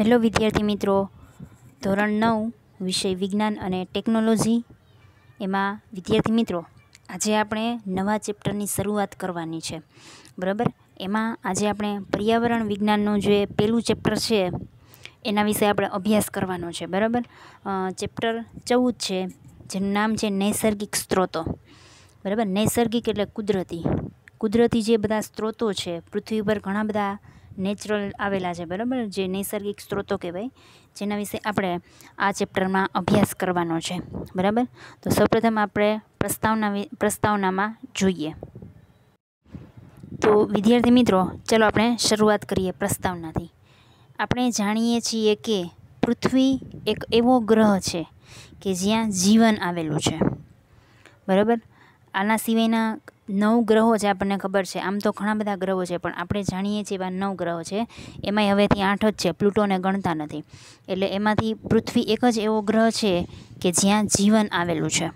hello વિદ્યાર્થી મિત્રો ધોરણ નવ વિષય વિજ્ઞાન અને ટેકનોલોજી એમાં વિદ્યાર્થી મિત્રો આજે આપણે નવા ચેપ્ટરની શરૂઆત કરવાની છે બરાબર એમાં આજે આપણે પર્યાવરણ વિજ્ઞાનનું જે પહેલું ચેપ્ટર છે એના વિશે આપણે અભ્યાસ કરવાનો છે બરાબર ચેપ્ટર ચૌદ છે જેનું નામ છે નૈસર્ગિક સ્ત્રોતો બરાબર નૈસર્ગિક એટલે કુદરતી કુદરતી જે બધા સ્ત્રોતો છે પૃથ્વી પર ઘણા બધા નેચરલ આવેલા છે બરાબર જે નૈસર્ગિક સ્ત્રોતો કહેવાય જેના વિશે આપણે આ ચેપ્ટરમાં અભ્યાસ કરવાનો છે બરાબર તો સૌપ્રથમ આપણે પ્રસ્તાવના પ્રસ્તાવનામાં જોઈએ તો વિદ્યાર્થી મિત્રો ચલો આપણે શરૂઆત કરીએ પ્રસ્તાવનાથી આપણે જાણીએ છીએ કે પૃથ્વી એક એવો ગ્રહ છે કે જ્યાં જીવન આવેલું છે બરાબર આના સિવાયના નવ ગ્રહો છે આપણને ખબર છે આમ તો ઘણા બધા ગ્રહો છે પણ આપણે જાણીએ છીએ એવા નવ ગ્રહો છે એમાંય હવેથી આઠ જ છે પ્લુટોને ગણતા નથી એટલે એમાંથી પૃથ્વી એક જ એવો ગ્રહ છે કે જ્યાં જીવન આવેલું છે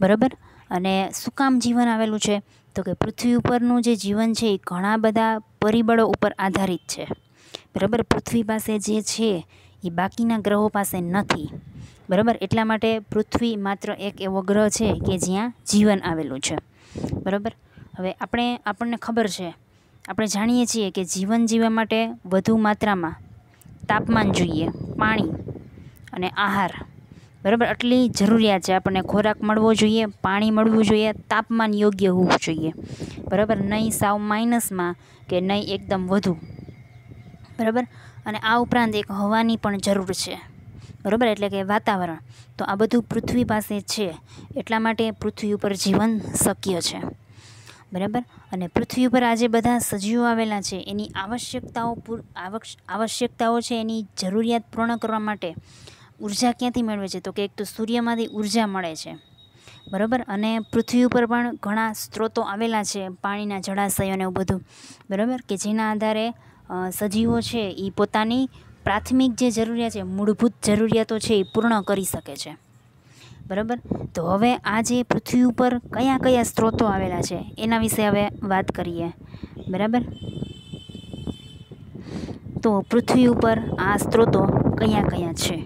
બરાબર અને શું કામ જીવન આવેલું છે તો કે પૃથ્વી ઉપરનું જે જીવન છે એ ઘણા બધા પરિબળો ઉપર આધારિત છે બરાબર પૃથ્વી પાસે જે છે એ બાકીના ગ્રહો પાસે નથી બરાબર એટલા માટે પૃથ્વી માત્ર એક એવો ગ્રહ છે કે જ્યાં જીવન આવેલું છે બરાબર હવે આપણે આપણને ખબર છે આપણે જાણીએ છીએ કે જીવન જીવવા માટે વધુ માત્રામાં તાપમાન જોઈએ પાણી અને આહાર બરાબર આટલી જરૂરિયાત છે આપણને ખોરાક મળવો જોઈએ પાણી મળવું જોઈએ તાપમાન યોગ્ય હોવું જોઈએ બરાબર નહીં સાવ માઇનસમાં કે નહીં એકદમ વધુ બરાબર અને આ ઉપરાંત એક હવાની પણ જરૂર છે બરાબર એટલે કે વાતાવરણ તો આ બધું પૃથ્વી પાસે છે એટલા માટે પૃથ્વી ઉપર જીવન શક્ય છે બરાબર અને પૃથ્વી ઉપર આજે બધા સજીવો આવેલા છે એની આવશ્યકતાઓ પૂર આવશ્યકતાઓ છે એની જરૂરિયાત પૂર્ણ કરવા માટે ઉર્જા ક્યાંથી મેળવે છે તો કે એક તો સૂર્યમાંથી ઉર્જા મળે છે બરાબર અને પૃથ્વી ઉપર પણ ઘણા સ્ત્રોતો આવેલા છે પાણીના જળાશયો ને એવું બધું બરાબર કે જેના આધારે સજીવો છે એ પોતાની પ્રાથમિક જે જરૂરિયાત છે મૂળભૂત જરૂરિયાતો છે એ પૂર્ણ કરી શકે છે બરાબર તો હવે આ જે પૃથ્વી ઉપર કયા કયા સ્ત્રોતો આવેલા છે એના વિશે હવે વાત કરીએ બરાબર તો પૃથ્વી ઉપર આ સ્ત્રોતો કયા કયા છે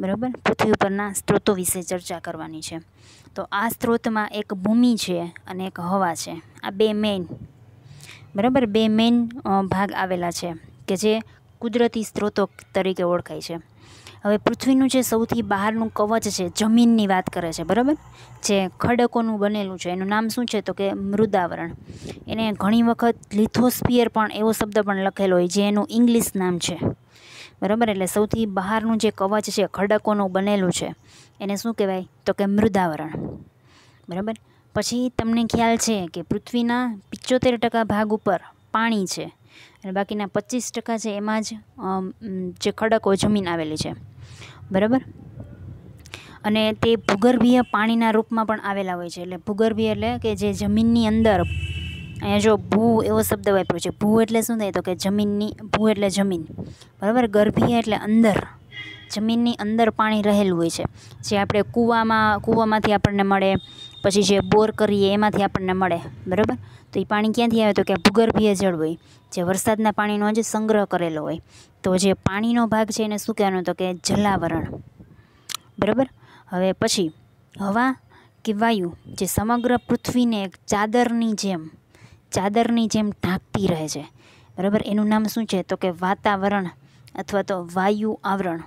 બરાબર પૃથ્વી ઉપરના સ્ત્રોતો વિશે ચર્ચા કરવાની છે તો આ સ્ત્રોતમાં એક ભૂમિ છે અને એક હવા છે આ બે મેઇન બરાબર બે મેઇન ભાગ આવેલા છે કે જે કુદરતી સ્ત્રોતો તરીકે ઓળખાય છે હવે પૃથ્વીનું જે સૌથી બહારનું કવચ છે જમીનની વાત કરે છે બરાબર જે ખડકોનું બનેલું છે એનું નામ શું છે તો કે મૃદાવરણ એને ઘણી વખત લિથોસ્પિયર પણ એવો શબ્દ પણ લખેલો હોય જે એનું ઇંગ્લિશ નામ છે બરાબર એટલે સૌથી બહારનું જે કવચ છે ખડકોનું બનેલું છે એને શું કહેવાય તો કે મૃદાવરણ બરાબર પછી તમને ખ્યાલ છે કે પૃથ્વીના પિચોતેર ટકા ભાગ ઉપર પાણી છે અને બાકીના પચીસ ટકા છે એમાં જ જે ખડકો જમીન આવેલી છે બરાબર અને તે ભૂગર્ભીય પાણીના રૂપમાં પણ આવેલા હોય છે એટલે ભૂગર્ભીય એટલે કે જે જમીનની અંદર અહીંયા જો ભૂ એવો શબ્દ વાપર્યો છે ભૂ એટલે શું થાય તો કે જમીનની ભૂ એટલે જમીન બરાબર ગર્ભીય એટલે અંદર જમીનની અંદર પાણી રહેલું હોય છે જે આપણે કૂવામાં કૂવામાંથી આપણને મળે પછી જે બોર કરીએ એમાંથી આપણને મળે બરાબર તો એ પાણી ક્યાંથી આવે તો કે ભૂગર્ભીય જળ હોય જે વરસાદના પાણીનો જે સંગ્રહ કરેલો હોય તો જે પાણીનો ભાગ છે એને શું કહેવાનું તો કે જલાવરણ બરાબર હવે પછી હવા કે વાયુ જે સમગ્ર પૃથ્વીને એક ચાદરની જેમ ચાદરની જેમ ઢાંકતી રહે છે બરાબર એનું નામ શું છે તો કે વાતાવરણ અથવા તો વાયુ આવરણ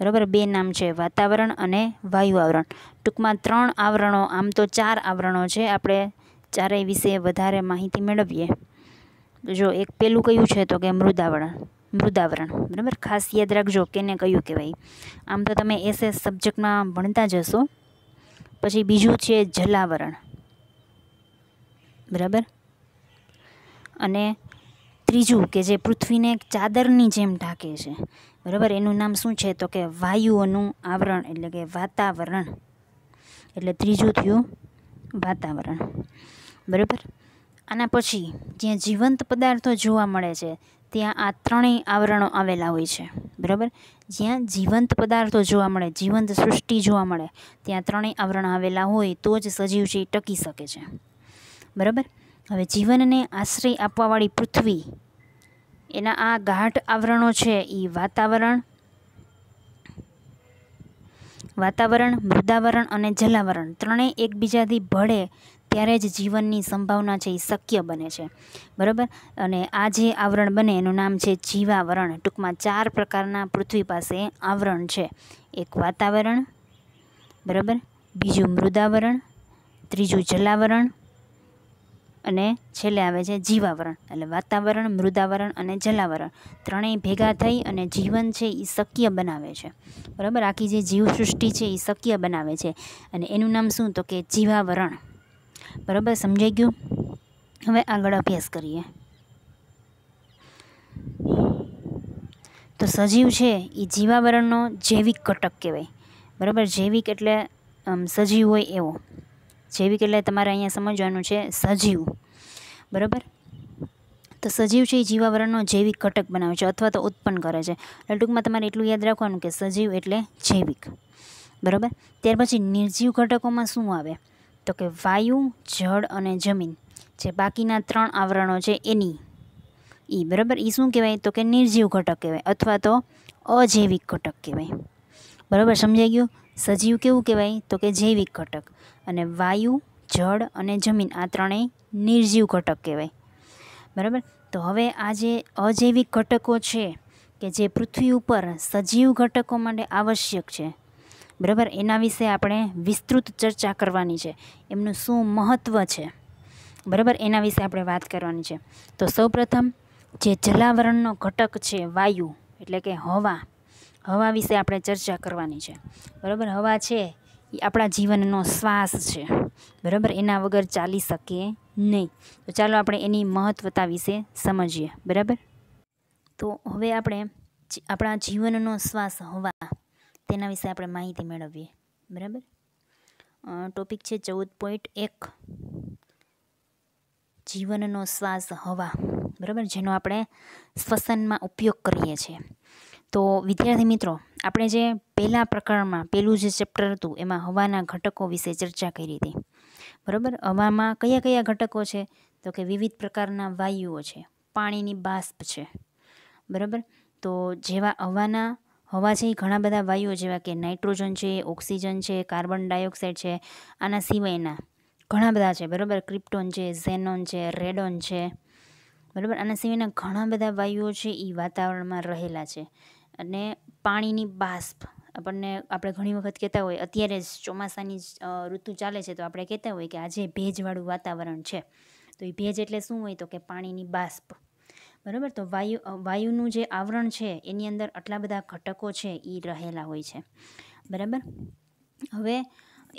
બરાબર બે નામ છે વાતાવરણ અને વાયુ આવરણ ટૂંકમાં ત્રણ આવરણો આમ તો ચાર આવરણો છે આપણે ચારેય વિશે વધારે માહિતી મેળવીએ જો એક પેલું કયું છે તો કે મૃદાવરણ મૃદાવરણ બરાબર ખાસ યાદ રાખજો કેને કયું કહેવાય આમ તો તમે એસ એસ સબ્જેક્ટમાં ભણતા જશો પછી બીજું છે જલાવરણ બરાબર અને ત્રીજું કે જે પૃથ્વીને એક ચાદરની જેમ ઢાંકે છે બરાબર એનું નામ શું છે તો કે વાયુઓનું આવરણ એટલે કે વાતાવરણ એટલે ત્રીજું થયું વાતાવરણ બરાબર આના પછી જ્યાં જીવંત પદાર્થો જોવા મળે છે ત્યાં આ ત્રણેય આવરણો આવેલા હોય છે બરાબર જ્યાં જીવંત પદાર્થો જોવા મળે જીવંત સૃષ્ટિ જોવા મળે ત્યાં ત્રણેય આવરણો આવેલા હોય તો જ સજીવ છે એ ટકી શકે છે બરાબર હવે જીવનને આશ્રય આપવાવાળી પૃથ્વી એના આ ગાઢ આવરણો છે એ વાતાવરણ વાતાવરણ મૃદાવરણ અને જલાવરણ ત્રણેય એકબીજાથી ભળે ત્યારે જ જીવનની સંભાવના છે એ શક્ય બને છે બરાબર અને આ જે આવરણ બને એનું નામ છે જીવાવરણ ટૂંકમાં ચાર પ્રકારના પૃથ્વી પાસે આવરણ છે એક વાતાવરણ બરાબર બીજું મૃદાવરણ ત્રીજું જલાવરણ અને છેલ્લે આવે છે જીવાવરણ એટલે વાતાવરણ મૃદાવરણ અને જલાવરણ ત્રણેય ભેગા થઈ અને જીવન છે એ શક્ય બનાવે છે બરાબર આખી જે જીવસૃષ્ટિ છે એ શક્ય બનાવે છે અને એનું નામ શું તો કે જીવાવરણ બરાબર સમજાઈ ગયું હવે આગળ અભ્યાસ કરીએ તો સજીવ છે એ જીવાવરણનો જૈવિક ઘટક કહેવાય બરાબર જૈવિક એટલે સજીવ હોય એવો જૈવિક એટલે તમારે અહીંયા સમજવાનું છે સજીવ બરાબર તો સજીવ છે એ જીવાવરણનો જૈવિક ઘટક બનાવે છે અથવા તો ઉત્પન્ન કરે છે એટલે ટૂંકમાં તમારે એટલું યાદ રાખવાનું કે સજીવ એટલે જૈવિક બરાબર ત્યાર પછી નિર્જીવ ઘટકોમાં શું આવે તો કે વાયુ જળ અને જમીન જે બાકીના ત્રણ આવરણો છે એની એ બરાબર એ શું કહેવાય તો કે નિર્જીવ ઘટક કહેવાય અથવા તો અજૈવિક ઘટક કહેવાય બરાબર સમજાઈ ગયું સજીવ કેવું કહેવાય તો કે જૈવિક ઘટક અને વાયુ જળ અને જમીન આ ત્રણેય નિર્જીવ ઘટક કહેવાય બરાબર તો હવે આ જે અજૈવિક ઘટકો છે કે જે પૃથ્વી ઉપર સજીવ ઘટકો માટે આવશ્યક છે બરાબર એના વિશે આપણે વિસ્તૃત ચર્ચા કરવાની છે એમનું શું મહત્ત્વ છે બરાબર એના વિશે આપણે વાત કરવાની છે તો સૌપ્રથમ જે જલાવરણનો ઘટક છે વાયુ એટલે કે હવા હવા વિશે આપણે ચર્ચા કરવાની છે બરાબર હવા છે એ આપણા જીવનનો શ્વાસ છે બરાબર એના વગર ચાલી શકીએ નહીં તો ચાલો આપણે એની મહત્ત્વતા વિશે સમજીએ બરાબર તો હવે આપણે આપણા જીવનનો શ્વાસ હવા તેના વિશે આપણે માહિતી મેળવીએ બરાબર ટોપિક છે ચૌદ પોઈન્ટ એક જીવનનો શ્વાસ હવા બરાબર જેનો આપણે શ્વસનમાં ઉપયોગ કરીએ છીએ તો વિદ્યાર્થી મિત્રો આપણે જે પહેલાં પ્રકરણમાં પહેલું જે ચેપ્ટર હતું એમાં હવાના ઘટકો વિશે ચર્ચા કરી હતી બરાબર હવામાં કયા કયા ઘટકો છે તો કે વિવિધ પ્રકારના વાયુઓ છે પાણીની બાષ્પ છે બરાબર તો જેવા હવાના હવા છે એ ઘણા બધા વાયુઓ જેવા કે નાઇટ્રોજન છે ઓક્સિજન છે કાર્બન ડાયોક્સાઇડ છે આના સિવાયના ઘણા બધા છે બરાબર ક્રિપ્ટોન છે ઝેનોન છે રેડોન છે બરાબર આના સિવાયના ઘણા બધા વાયુઓ છે એ વાતાવરણમાં રહેલા છે અને પાણીની બાષ્પ આપણને આપણે ઘણી વખત કહેતા હોય અત્યારે જ ચોમાસાની ઋતુ ચાલે છે તો આપણે કહેતા હોય કે આજે ભેજવાળું વાતાવરણ છે તો એ ભેજ એટલે શું હોય તો કે પાણીની બાષ્પ બરાબર તો વાયુ વાયુનું જે આવરણ છે એની અંદર આટલા બધા ઘટકો છે એ રહેલા હોય છે બરાબર હવે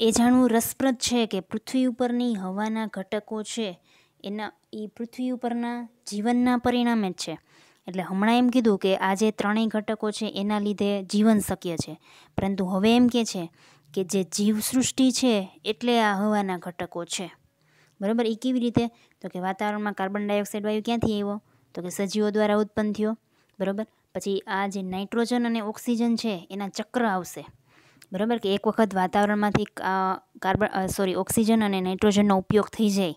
એ જાણવું રસપ્રદ છે કે પૃથ્વી ઉપરની હવાના ઘટકો છે એના એ પૃથ્વી ઉપરના જીવનના પરિણામે જ છે એટલે હમણાં એમ કીધું કે આ જે ત્રણેય ઘટકો છે એના લીધે જીવન શક્ય છે પરંતુ હવે એમ કે છે કે જે જીવસૃષ્ટિ છે એટલે આ હવાના ઘટકો છે બરાબર એ કેવી રીતે તો કે વાતાવરણમાં કાર્બન ડાયોક્સાઇડ વાયુ ક્યાંથી આવ્યો તો કે સજીવો દ્વારા ઉત્પન્ન થયો બરાબર પછી આ જે નાઇટ્રોજન અને ઓક્સિજન છે એના ચક્ર આવશે બરાબર કે એક વખત વાતાવરણમાંથી કાર્બન સોરી ઓક્સિજન અને નાઇટ્રોજનનો ઉપયોગ થઈ જાય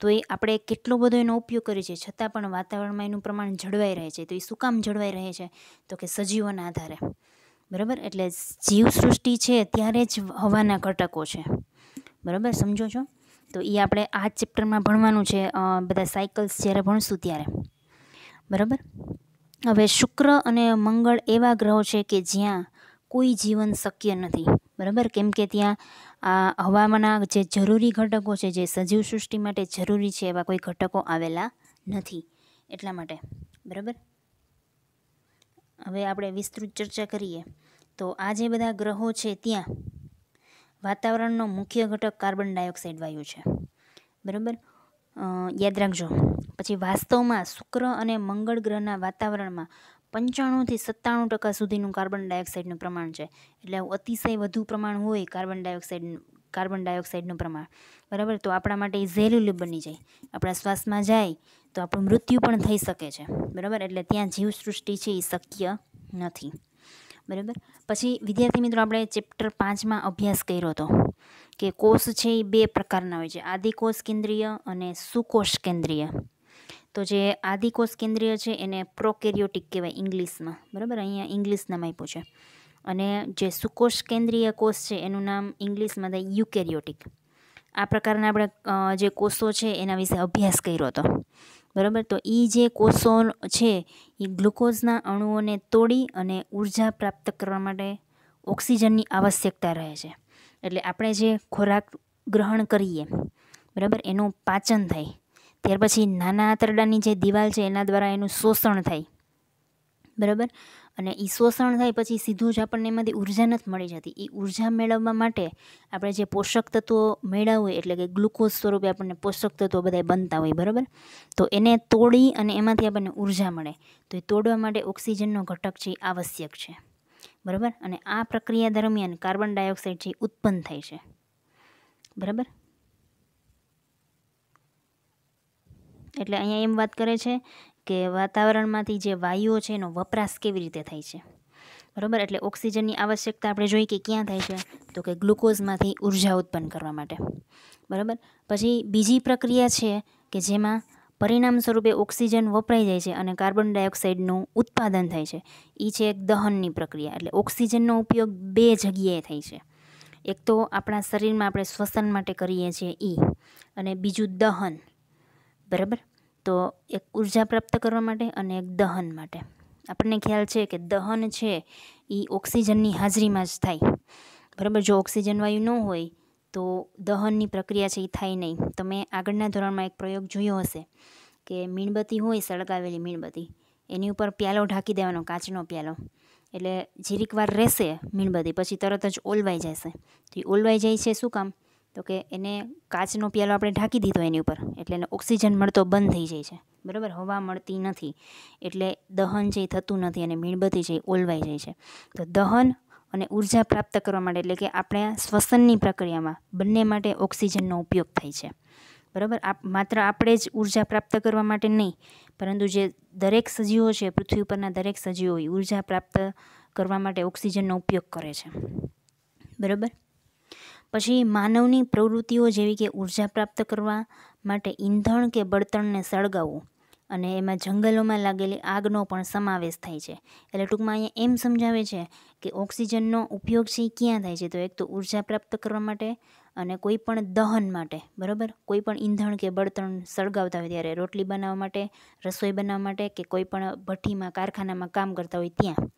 તો એ આપણે કેટલો બધો એનો ઉપયોગ કરીએ છીએ છતાં પણ વાતાવરણમાં એનું પ્રમાણ જળવાઈ રહે છે તો એ શું કામ જળવાઈ રહે છે તો કે સજીવોના આધારે બરાબર એટલે જીવસૃષ્ટિ છે ત્યારે જ હવાના ઘટકો છે બરાબર સમજો છો તો એ આપણે આ ચેપ્ટરમાં ભણવાનું છે બધા સાયકલ્સ જ્યારે ભણશું ત્યારે બરાબર હવે શુક્ર અને મંગળ એવા ગ્રહો છે કે જ્યાં કોઈ જીવન શક્ય નથી બરાબર કેમ કે ત્યાં આ હવામાંના જે જરૂરી ઘટકો છે જે સજીવ સૃષ્ટિ માટે જરૂરી છે એવા કોઈ ઘટકો આવેલા નથી એટલા માટે બરાબર હવે આપણે વિસ્તૃત ચર્ચા કરીએ તો આ જે બધા ગ્રહો છે ત્યાં વાતાવરણનો મુખ્ય ઘટક કાર્બન ડાયોક્સાઇડ વાયુ છે બરાબર યાદ રાખજો પછી વાસ્તવમાં શુક્ર અને મંગળ ગ્રહના વાતાવરણમાં પંચાણુંથી સત્તાણું ટકા સુધીનું કાર્બન ડાયોક્સાઇડનું પ્રમાણ છે એટલે અતિશય વધુ પ્રમાણ હોય કાર્બન ડાયોક્સાઇડ કાર્બન ડાયોક્સાઇડનું પ્રમાણ બરાબર તો આપણા માટે એ ઝેલુલું બની જાય આપણા શ્વાસમાં જાય તો આપણું મૃત્યુ પણ થઈ શકે છે બરાબર એટલે ત્યાં જીવસૃષ્ટિ છે એ શક્ય નથી બરાબર પછી વિદ્યાર્થી મિત્રો આપણે ચેપ્ટર પાંચમાં અભ્યાસ કર્યો હતો કે કોષ છે એ બે પ્રકારના હોય છે આદિકોષ કેન્દ્રીય અને સુકોષ કેન્દ્રીય તો જે આદિકોષ કેન્દ્રીય છે એને પ્રોકેરિયોટિક કહેવાય ઇંગ્લિશમાં બરાબર અહીંયા ઇંગ્લિશનામાં આપ્યું છે અને જે સુકોષ કેન્દ્રીય કોષ છે એનું નામ ઇંગ્લિશમાં થાય યુકેરિયોટિક આ પ્રકારના આપણે જે કોષો છે એના વિશે અભ્યાસ કર્યો હતો બરાબર તો એ જે કોષો છે એ ગ્લુકોઝના અણુઓને તોડી અને ઉર્જા પ્રાપ્ત કરવા માટે ઓક્સિજનની આવશ્યકતા રહે છે એટલે આપણે જે ખોરાક ગ્રહણ કરીએ બરાબર એનું પાચન થાય ત્યાર પછી નાના આંતરડાની જે દિવાલ છે એના દ્વારા એનું શોષણ થાય બરાબર અને એ શોષણ થાય પછી સીધું જ આપણને એમાંથી ઉર્જા નથી મળી જતી એ ઉર્જા મેળવવા માટે આપણે જે પોષક તત્વો મેળવ્યા એટલે કે ગ્લુકોઝ સ્વરૂપે આપણને પોષક તત્વો બધા બનતા હોય બરાબર તો એને તોડી અને એમાંથી આપણને ઉર્જા મળે તો એ તોડવા માટે ઓક્સિજનનો ઘટક છે આવશ્યક છે બરાબર અને આ પ્રક્રિયા દરમિયાન કાર્બન ડાયોક્સાઇડ જે ઉત્પન્ન થાય છે બરાબર એટલે અહીંયા એમ વાત કરે છે કે વાતાવરણમાંથી જે વાયુઓ છે એનો વપરાશ કેવી રીતે થાય છે બરાબર એટલે ઓક્સિજનની આવશ્યકતા આપણે જોઈએ કે ક્યાં થાય છે તો કે ગ્લુકોઝમાંથી ઉર્જા ઉત્પન્ન કરવા માટે બરાબર પછી બીજી પ્રક્રિયા છે કે જેમાં પરિણામ સ્વરૂપે ઓક્સિજન વપરાઈ જાય છે અને કાર્બન ડાયોક્સાઇડનું ઉત્પાદન થાય છે એ છે એક દહનની પ્રક્રિયા એટલે ઓક્સિજનનો ઉપયોગ બે જગ્યાએ થાય છે એક તો આપણા શરીરમાં આપણે શ્વસન માટે કરીએ છીએ એ અને બીજું દહન બરાબર તો એક ઉર્જા પ્રાપ્ત કરવા માટે અને એક દહન માટે આપણને ખ્યાલ છે કે દહન છે એ ઓક્સિજનની હાજરીમાં જ થાય બરાબર જો ઓક્સિજન વાયુ ન હોય તો દહનની પ્રક્રિયા છે એ થાય નહીં તમે આગળના ધોરણમાં એક પ્રયોગ જોયો હશે કે મીણબત્તી હોય સળગાવેલી મીણબત્તી એની ઉપર પ્યાલો ઢાંકી દેવાનો કાચનો પ્યાલો એટલે જીરીક વાર રહેશે મીણબત્તી પછી તરત જ ઓલવાઈ જશે તો એ ઓલવાઈ જાય છે શું કામ તો કે એને કાચનો પિયાલો આપણે ઢાંકી દીધો એની ઉપર એટલે એને ઓક્સિજન મળતો બંધ થઈ જાય છે બરાબર હવા મળતી નથી એટલે દહન જે થતું નથી અને મીણબત્તી જે ઓલવાઈ જાય છે તો દહન અને ઉર્જા પ્રાપ્ત કરવા માટે એટલે કે આપણે શ્વસનની પ્રક્રિયામાં બંને માટે ઓક્સિજનનો ઉપયોગ થાય છે બરાબર આપ માત્ર આપણે જ ઉર્જા પ્રાપ્ત કરવા માટે નહીં પરંતુ જે દરેક સજીવો છે પૃથ્વી ઉપરના દરેક સજીવો ઉર્જા પ્રાપ્ત કરવા માટે ઓક્સિજનનો ઉપયોગ કરે છે બરાબર પછી માનવની પ્રવૃત્તિઓ જેવી કે ઉર્જા પ્રાપ્ત કરવા માટે ઈંધણ કે બળતણને સળગાવવું અને એમાં જંગલોમાં લાગેલી આગનો પણ સમાવેશ થાય છે એટલે ટૂંકમાં અહીંયા એમ સમજાવે છે કે ઓક્સિજનનો ઉપયોગ છે એ ક્યાં થાય છે તો એક તો ઉર્જા પ્રાપ્ત કરવા માટે અને કોઈ પણ દહન માટે બરાબર કોઈ પણ ઈંધણ કે બળતણ સળગાવતા હોય ત્યારે રોટલી બનાવવા માટે રસોઈ બનાવવા માટે કે કોઈ પણ ભઠ્ઠીમાં કારખાનામાં કામ કરતા હોય ત્યાં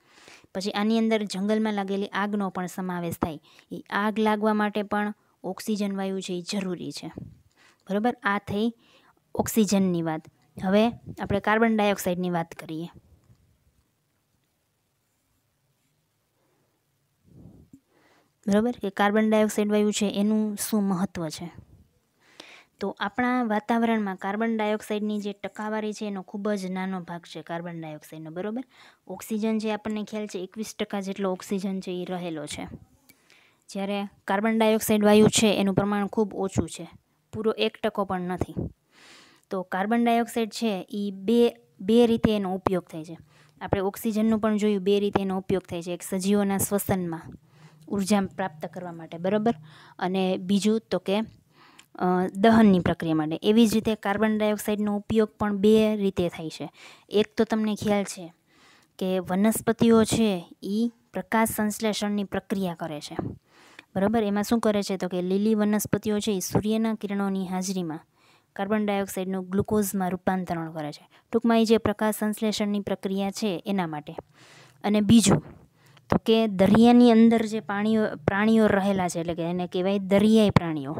પછી આની અંદર જંગલમાં લાગેલી આગનો પણ સમાવેશ થાય એ આગ લાગવા માટે પણ ઓક્સિજન વાયુ છે એ જરૂરી છે બરાબર આ થઈ ઓક્સિજનની વાત હવે આપણે કાર્બન ડાયોક્સાઇડની વાત કરીએ બરાબર કે કાર્બન ડાયોક્સાઇડ વાયુ છે એનું શું મહત્ત્વ છે તો આપણા વાતાવરણમાં કાર્બન ડાયોક્સાઇડની જે ટકાવારી છે એનો ખૂબ જ નાનો ભાગ છે કાર્બન ડાયોક્સાઇડનો બરાબર ઓક્સિજન જે આપણને ખ્યાલ છે એકવીસ ટકા જેટલો ઓક્સિજન છે એ રહેલો છે જ્યારે કાર્બન ડાયોક્સાઇડ વાયુ છે એનું પ્રમાણ ખૂબ ઓછું છે પૂરો એક ટકો પણ નથી તો કાર્બન ડાયોક્સાઇડ છે એ બે બે રીતે એનો ઉપયોગ થાય છે આપણે ઓક્સિજનનું પણ જોયું બે રીતે એનો ઉપયોગ થાય છે એક સજીવોના શ્વસનમાં ઉર્જા પ્રાપ્ત કરવા માટે બરાબર અને બીજું તો કે દહનની પ્રક્રિયા માટે એવી જ રીતે કાર્બન ડાયોક્સાઇડનો ઉપયોગ પણ બે રીતે થાય છે એક તો તમને ખ્યાલ છે કે વનસ્પતિઓ છે એ પ્રકાશ સંશ્લેષણની પ્રક્રિયા કરે છે બરાબર એમાં શું કરે છે તો કે લીલી વનસ્પતિઓ છે એ સૂર્યના કિરણોની હાજરીમાં કાર્બન ડાયોક્સાઇડનું ગ્લુકોઝમાં રૂપાંતરણ કરે છે ટૂંકમાં એ જે પ્રકાશ સંશ્લેષણની પ્રક્રિયા છે એના માટે અને બીજું તો કે દરિયાની અંદર જે પાણીઓ પ્રાણીઓ રહેલા છે એટલે કે એને કહેવાય દરિયાઈ પ્રાણીઓ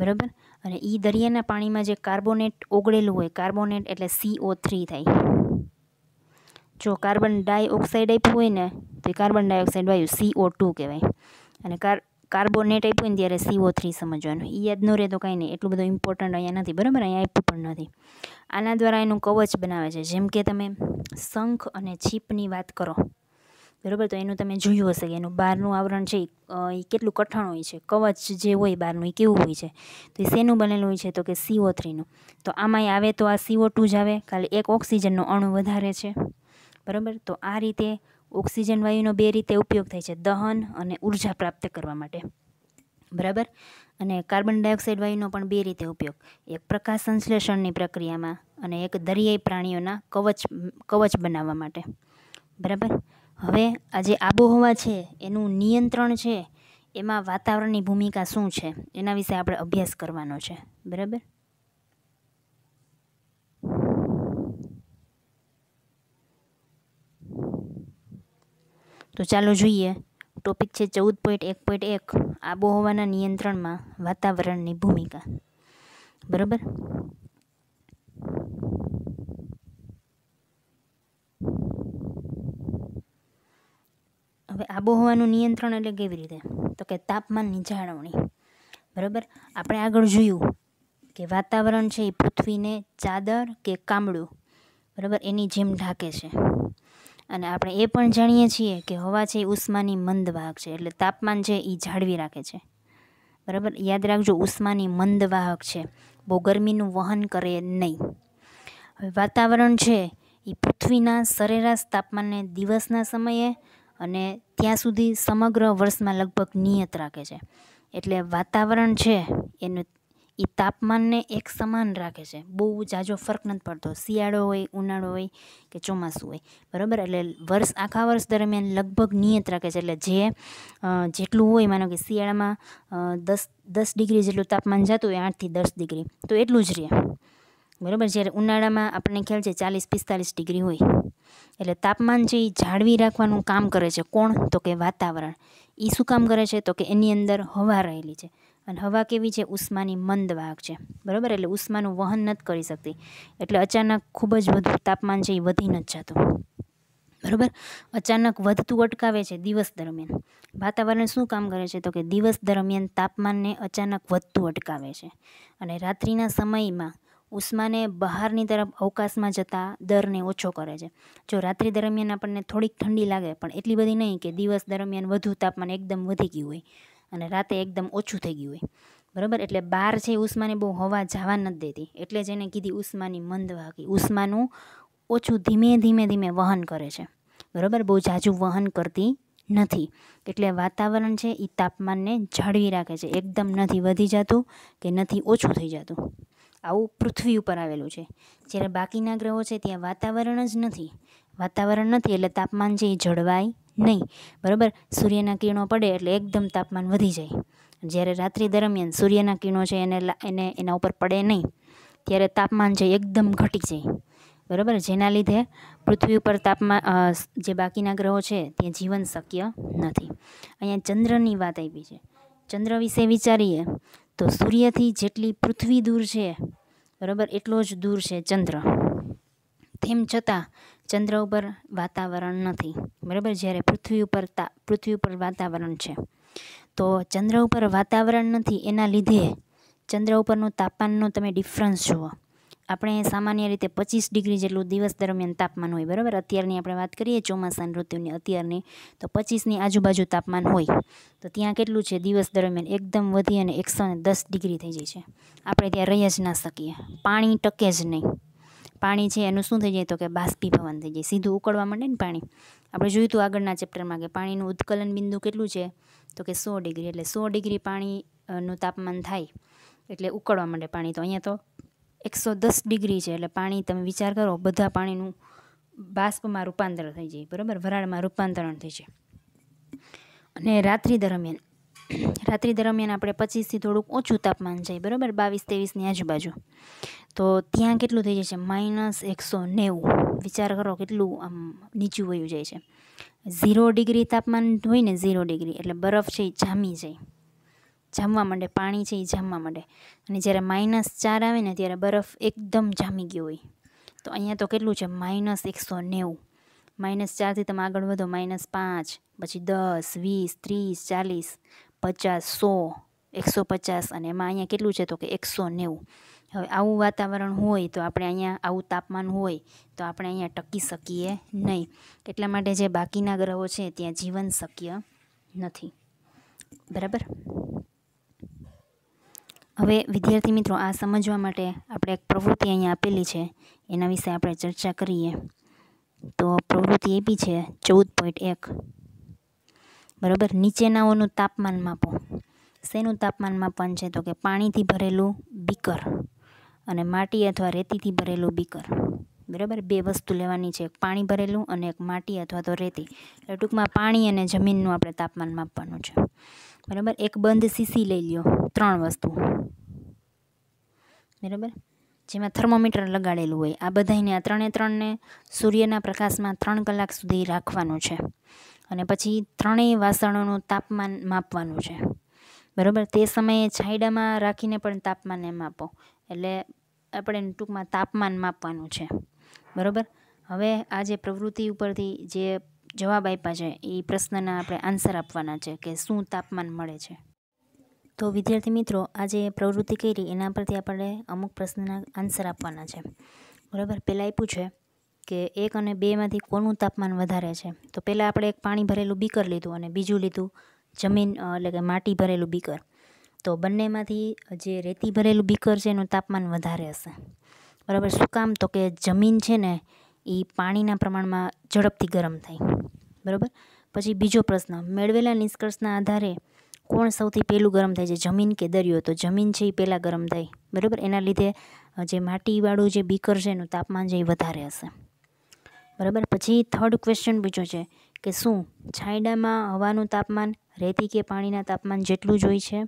બરાબર અને એ દરિયાના પાણીમાં જે કાર્બોનેટ ઓગળેલું હોય કાર્બોનેટ એટલે સીઓ થ્રી થાય જો કાર્બન ડાયોક્સાઇડ આપ્યું હોય ને તો એ કાર્બન ડાયોક્સાઇડ વાયુ સીઓ ટુ કહેવાય અને કાર કાર્બોનેટ આપ્યું ને ત્યારે સીઓ થ્રી સમજવાનું એ યાદ ન રહે તો કાંઈ નહીં એટલું બધું ઇમ્પોર્ટન્ટ અહીંયા નથી બરાબર અહીંયા આપ્યું પણ નથી આના દ્વારા એનું કવચ બનાવે છે જેમ કે તમે શંખ અને છીપની વાત કરો બરાબર તો એનું તમે જોયું હશે કે એનું બહારનું આવરણ છે એ કેટલું કઠણ હોય છે કવચ જે હોય બહારનું એ કેવું હોય છે તો એ શેનું બનેલું હોય છે તો કે સીઓ થ્રીનું તો આમાંય આવે તો આ સીઓ ટુ જ આવે ખાલી એક ઓક્સિજનનો અણુ વધારે છે બરાબર તો આ રીતે ઓક્સિજન વાયુનો બે રીતે ઉપયોગ થાય છે દહન અને ઉર્જા પ્રાપ્ત કરવા માટે બરાબર અને કાર્બન ડાયોક્સાઇડ વાયુનો પણ બે રીતે ઉપયોગ એક પ્રકાશ સંશ્લેષણની પ્રક્રિયામાં અને એક દરિયાઈ પ્રાણીઓના કવચ કવચ બનાવવા માટે બરાબર હવે આ જે આબોહવા છે એનું નિયંત્રણ છે એમાં વાતાવરણની ભૂમિકા શું છે એના વિશે આપણે અભ્યાસ કરવાનો છે બરાબર તો ચાલો જોઈએ ટોપિક છે ચૌદ પોઈન્ટ એક પોઈન્ટ એક આબોહવાના નિયંત્રણમાં વાતાવરણની ભૂમિકા બરાબર હવે આબોહવાનું નિયંત્રણ એટલે કેવી રીતે તો કે તાપમાનની જાળવણી બરાબર આપણે આગળ જોયું કે વાતાવરણ છે એ પૃથ્વીને ચાદર કે કામડું બરાબર એની જેમ ઢાંકે છે અને આપણે એ પણ જાણીએ છીએ કે હવા છે એ ઉષ્માની મંદ વાહક છે એટલે તાપમાન છે એ જાળવી રાખે છે બરાબર યાદ રાખજો ઉષ્માની મંદ વાહક છે બહુ ગરમીનું વહન કરે નહીં હવે વાતાવરણ છે એ પૃથ્વીના સરેરાશ તાપમાનને દિવસના સમયે અને ત્યાં સુધી સમગ્ર વર્ષમાં લગભગ નિયત રાખે છે એટલે વાતાવરણ છે એનું એ તાપમાનને એક સમાન રાખે છે બહુ ઝાઝો ફરક નથી પડતો શિયાળો હોય ઉનાળો હોય કે ચોમાસું હોય બરાબર એટલે વર્ષ આખા વર્ષ દરમિયાન લગભગ નિયત રાખે છે એટલે જે જેટલું હોય માનો કે શિયાળામાં દસ દસ ડિગ્રી જેટલું તાપમાન જતું હોય આઠથી દસ ડિગ્રી તો એટલું જ રહે બરાબર જ્યારે ઉનાળામાં આપણને ખ્યાલ છે ચાલીસ પિસ્તાલીસ ડિગ્રી હોય એટલે તાપમાન જે જાળવી રાખવાનું કામ કરે છે કોણ તો કે વાતાવરણ એ શું કામ કરે છે તો કે એની અંદર હવા રહેલી છે અને હવા કેવી છે ઉષ્માની મંદ વાહક છે બરાબર એટલે ઉષ્માનું વહન નથી કરી શકતી એટલે અચાનક ખૂબ જ વધુ તાપમાન છે એ વધી નથી જતું બરાબર અચાનક વધતું અટકાવે છે દિવસ દરમિયાન વાતાવરણ શું કામ કરે છે તો કે દિવસ દરમિયાન તાપમાનને અચાનક વધતું અટકાવે છે અને રાત્રિના સમયમાં ઉષ્માને બહારની તરફ અવકાશમાં જતા દરને ઓછો કરે છે જો રાત્રિ દરમિયાન આપણને થોડીક ઠંડી લાગે પણ એટલી બધી નહીં કે દિવસ દરમિયાન વધુ તાપમાન એકદમ વધી ગયું હોય અને રાતે એકદમ ઓછું થઈ ગયું હોય બરાબર એટલે બહાર છે ઉષ્માને બહુ હવા જવા નથી દેતી એટલે જ એને કીધી ઉષ્માની મંદ મંદવાગી ઉષ્માનું ઓછું ધીમે ધીમે ધીમે વહન કરે છે બરાબર બહુ જાજુ વહન કરતી નથી એટલે વાતાવરણ છે એ તાપમાનને જાળવી રાખે છે એકદમ નથી વધી જતું કે નથી ઓછું થઈ જતું આવું પૃથ્વી ઉપર આવેલું છે જ્યારે બાકીના ગ્રહો છે ત્યાં વાતાવરણ જ નથી વાતાવરણ નથી એટલે તાપમાન છે એ જળવાય નહીં બરાબર સૂર્યના કિરણો પડે એટલે એકદમ તાપમાન વધી જાય જ્યારે રાત્રિ દરમિયાન સૂર્યના કિરણો છે એને એને એના ઉપર પડે નહીં ત્યારે તાપમાન છે એકદમ ઘટી જાય બરાબર જેના લીધે પૃથ્વી ઉપર તાપમાન જે બાકીના ગ્રહો છે ત્યાં જીવન શક્ય નથી અહીંયા ચંદ્રની વાત આવી છે ચંદ્ર વિશે વિચારીએ તો સૂર્યથી જેટલી પૃથ્વી દૂર છે બરાબર એટલો જ દૂર છે ચંદ્ર તેમ છતાં ચંદ્ર ઉપર વાતાવરણ નથી બરાબર જ્યારે પૃથ્વી ઉપર તા પૃથ્વી ઉપર વાતાવરણ છે તો ચંદ્ર ઉપર વાતાવરણ નથી એના લીધે ચંદ્ર ઉપરનું તાપમાનનો તમે ડિફરન્સ જુઓ આપણે સામાન્ય રીતે પચીસ ડિગ્રી જેટલું દિવસ દરમિયાન તાપમાન હોય બરાબર અત્યારની આપણે વાત કરીએ ચોમાસાની ઋતુની અત્યારની તો પચીસની આજુબાજુ તાપમાન હોય તો ત્યાં કેટલું છે દિવસ દરમિયાન એકદમ વધી અને એકસો દસ ડિગ્રી થઈ જાય છે આપણે ત્યાં રહી જ ના શકીએ પાણી ટકે જ નહીં પાણી છે એનું શું થઈ જાય તો કે બાષ્પીભવન થઈ જાય સીધું ઉકળવા માંડે ને પાણી આપણે જોયું હતું આગળના ચેપ્ટરમાં કે પાણીનું ઉત્કલન બિંદુ કેટલું છે તો કે સો ડિગ્રી એટલે સો ડિગ્રી પાણીનું તાપમાન થાય એટલે ઉકળવા માંડે પાણી તો અહીંયા તો એકસો દસ ડિગ્રી છે એટલે પાણી તમે વિચાર કરો બધા પાણીનું બાષ્પમાં રૂપાંતર થઈ જાય બરાબર વરાળમાં રૂપાંતરણ થઈ જાય અને રાત્રિ દરમિયાન રાત્રિ દરમિયાન આપણે પચીસથી થોડુંક ઓછું તાપમાન જાય બરાબર બાવીસ ત્રેવીસની આજુબાજુ તો ત્યાં કેટલું થઈ જાય છે માઇનસ એકસો નેવું વિચાર કરો કેટલું આમ નીચું વયું જાય છે ઝીરો ડિગ્રી તાપમાન હોય ને ઝીરો ડિગ્રી એટલે બરફ છે એ જામી જાય જામવા માંડે પાણી છે એ જામવા માંડે અને જ્યારે માઇનસ ચાર આવે ને ત્યારે બરફ એકદમ જામી ગયો હોય તો અહીંયા તો કેટલું છે માઇનસ એકસો નેવું માઇનસ ચારથી તમે આગળ વધો માઇનસ પાંચ પછી દસ વીસ ત્રીસ ચાલીસ પચાસ સો એકસો પચાસ અને એમાં અહીંયા કેટલું છે તો કે એકસો નેવું હવે આવું વાતાવરણ હોય તો આપણે અહીંયા આવું તાપમાન હોય તો આપણે અહીંયા ટકી શકીએ નહીં એટલા માટે જે બાકીના ગ્રહો છે ત્યાં જીવન શક્ય નથી બરાબર હવે વિદ્યાર્થી મિત્રો આ સમજવા માટે આપણે એક પ્રવૃત્તિ અહીંયા આપેલી છે એના વિશે આપણે ચર્ચા કરીએ તો પ્રવૃત્તિ એ બી છે ચૌદ પોઈન્ટ એક બરાબર નીચેનાઓનું તાપમાન માપો શેનું તાપમાન માપન છે તો કે પાણીથી ભરેલું બીકર અને માટી અથવા રેતીથી ભરેલું બીકર બરાબર બે વસ્તુ લેવાની છે એક પાણી ભરેલું અને એક માટી અથવા તો રેતી એટલે ટૂંકમાં પાણી અને જમીનનું આપણે તાપમાન માપવાનું છે બરાબર એક બંધ સીસી લઈ લ્યો ત્રણ વસ્તુ બરાબર જેમાં થર્મોમીટર લગાડેલું હોય આ બધાને આ ત્રણે ત્રણને સૂર્યના પ્રકાશમાં ત્રણ કલાક સુધી રાખવાનું છે અને પછી ત્રણેય વાસણોનું તાપમાન માપવાનું છે બરાબર તે સમયે છાંયડામાં રાખીને પણ તાપમાન એમ આપો એટલે આપણે ટૂંકમાં તાપમાન માપવાનું છે બરાબર હવે આ જે પ્રવૃત્તિ ઉપરથી જે જવાબ આપ્યા છે એ પ્રશ્નના આપણે આન્સર આપવાના છે કે શું તાપમાન મળે છે તો વિદ્યાર્થી મિત્રો આજે પ્રવૃત્તિ કરી એના પરથી આપણે અમુક પ્રશ્નના આન્સર આપવાના છે બરાબર પહેલાં આપ્યું છે કે એક અને બેમાંથી કોનું તાપમાન વધારે છે તો પહેલાં આપણે એક પાણી ભરેલું બીકર લીધું અને બીજું લીધું જમીન એટલે કે માટી ભરેલું બીકર તો બંનેમાંથી જે રેતી ભરેલું બીકર છે એનું તાપમાન વધારે હશે બરાબર શું કામ તો કે જમીન છે ને એ પાણીના પ્રમાણમાં ઝડપથી ગરમ થાય બરાબર પછી બીજો પ્રશ્ન મેળવેલા નિષ્કર્ષના આધારે કોણ સૌથી પહેલું ગરમ થાય છે જમીન કે દરિયો તો જમીન છે એ પહેલાં ગરમ થાય બરાબર એના લીધે જે માટીવાળું જે બીકર છે એનું તાપમાન જે એ વધારે હશે બરાબર પછી થર્ડ ક્વેશ્ચન પૂછ્યો છે કે શું છાંયડામાં હવાનું તાપમાન રેતી કે પાણીના તાપમાન જેટલું જ હોય છે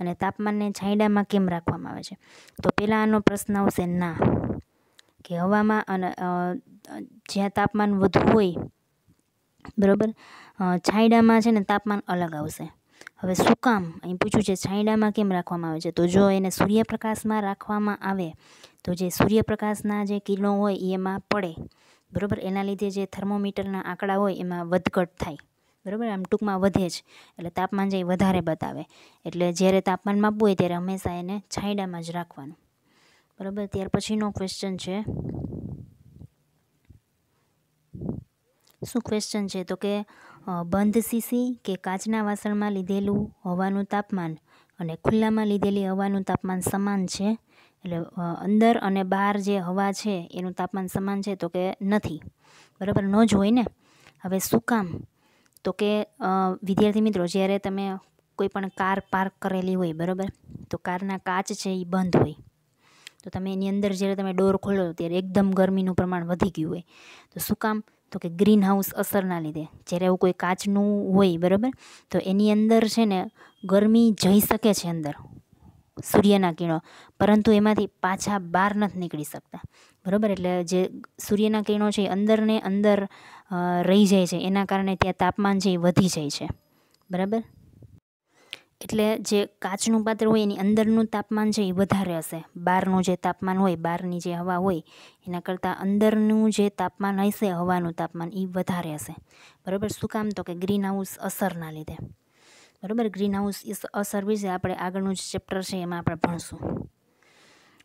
અને તાપમાનને છાંયડામાં કેમ રાખવામાં આવે છે તો પહેલાં આનો પ્રશ્ન આવશે ના કે હવામાં અને જ્યાં તાપમાન વધુ હોય બરાબર છાંયડામાં છે ને તાપમાન અલગ આવશે હવે શું કામ અહીં પૂછ્યું છે છાંયડામાં કેમ રાખવામાં આવે છે તો જો એને સૂર્યપ્રકાશમાં રાખવામાં આવે તો જે સૂર્યપ્રકાશના જે કિરણો હોય એ એમાં પડે બરાબર એના લીધે જે થર્મોમીટરના આંકડા હોય એમાં વધઘટ થાય બરાબર આમ ટૂંકમાં વધે જ એટલે તાપમાન જે વધારે બતાવે એટલે જ્યારે તાપમાન માપવું હોય ત્યારે હંમેશા એને છાંયડામાં જ રાખવાનું બરાબર ત્યાર પછીનો ક્વેશ્ચન છે શું ક્વેશ્ચન છે તો કે બંધ સીસી કે કાચના વાસણમાં લીધેલું હવાનું તાપમાન અને ખુલ્લામાં લીધેલી હવાનું તાપમાન સમાન છે એટલે અંદર અને બહાર જે હવા છે એનું તાપમાન સમાન છે તો કે નથી બરાબર ન જ હોય ને હવે શું કામ તો કે વિદ્યાર્થી મિત્રો જ્યારે તમે કોઈ પણ કાર પાર્ક કરેલી હોય બરાબર તો કારના કાચ છે એ બંધ હોય તો તમે એની અંદર જ્યારે તમે ડોર ખોલો ત્યારે એકદમ ગરમીનું પ્રમાણ વધી ગયું હોય તો શું કામ તો કે ગ્રીન હાઉસ અસરના લીધે જ્યારે એવું કોઈ કાચનું હોય બરાબર તો એની અંદર છે ને ગરમી જઈ શકે છે અંદર સૂર્યના કિરણો પરંતુ એમાંથી પાછા બહાર નથી નીકળી શકતા બરાબર એટલે જે સૂર્યના કિરણો છે એ અંદરને અંદર રહી જાય છે એના કારણે ત્યાં તાપમાન છે એ વધી જાય છે બરાબર એટલે જે કાચનું પાત્ર હોય એની અંદરનું તાપમાન છે એ વધારે હશે બહારનું જે તાપમાન હોય બહારની જે હવા હોય એના કરતાં અંદરનું જે તાપમાન હશે હવાનું તાપમાન એ વધારે હશે બરાબર શું કામ તો કે ગ્રીન હાઉસ અસરના લીધે બરાબર ગ્રીન હાઉસ અસર વિશે આપણે આગળનું જે ચેપ્ટર છે એમાં આપણે ભણશું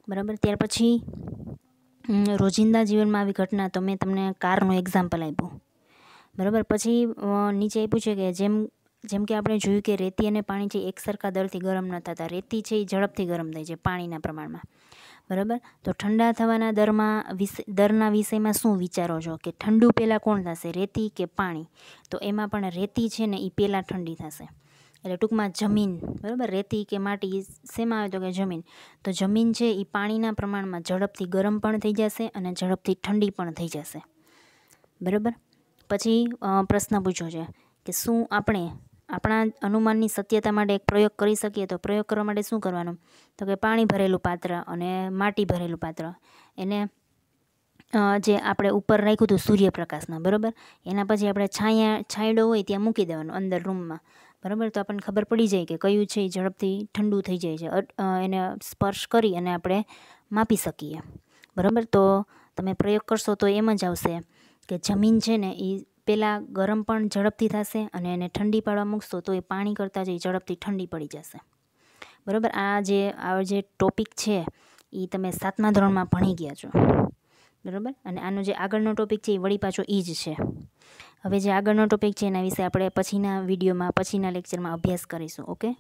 બરાબર ત્યાર પછી રોજિંદા જીવનમાં આવી ઘટના તો મેં તમને કારનું એક્ઝામ્પલ આપ્યું બરાબર પછી નીચે આપ્યું છે કે જેમ જેમ કે આપણે જોયું કે રેતી અને પાણી છે એક સરખા દરથી ગરમ ન થતા રેતી છે એ ઝડપથી ગરમ થાય છે પાણીના પ્રમાણમાં બરાબર તો ઠંડા થવાના દરમાં દરના વિષયમાં શું વિચારો છો કે ઠંડુ પહેલાં કોણ થશે રેતી કે પાણી તો એમાં પણ રેતી છે ને એ પહેલાં ઠંડી થશે એટલે ટૂંકમાં જમીન બરાબર રેતી કે માટી શેમાં આવે તો કે જમીન તો જમીન છે એ પાણીના પ્રમાણમાં ઝડપથી ગરમ પણ થઈ જશે અને ઝડપથી ઠંડી પણ થઈ જશે બરાબર પછી પ્રશ્ન પૂછ્યો છે કે શું આપણે આપણા અનુમાનની સત્યતા માટે એક પ્રયોગ કરી શકીએ તો પ્રયોગ કરવા માટે શું કરવાનું તો કે પાણી ભરેલું પાત્ર અને માટી ભરેલું પાત્ર એને જે આપણે ઉપર રાખ્યું હતું સૂર્યપ્રકાશમાં બરાબર એના પછી આપણે છાંયા છાંયડો હોય ત્યાં મૂકી દેવાનું અંદર રૂમમાં બરાબર તો આપણને ખબર પડી જાય કે કયું છે એ ઝડપથી ઠંડુ થઈ જાય છે એને સ્પર્શ કરી અને આપણે માપી શકીએ બરાબર તો તમે પ્રયોગ કરશો તો એમ જ આવશે કે જમીન છે ને એ પહેલાં ગરમ પણ ઝડપથી થશે અને એને ઠંડી પાડવા મૂકશો તો એ પાણી કરતાં જ એ ઝડપથી ઠંડી પડી જશે બરાબર આ જે આ જે ટોપિક છે એ તમે સાતમા ધોરણમાં ભણી ગયા છો બરાબર અને આનો જે આગળનો ટોપિક છે એ વળી પાછો એ જ છે હવે જે આગળનો ટોપિક છે એના વિશે આપણે પછીના વિડીયોમાં પછીના લેક્ચરમાં અભ્યાસ કરીશું ઓકે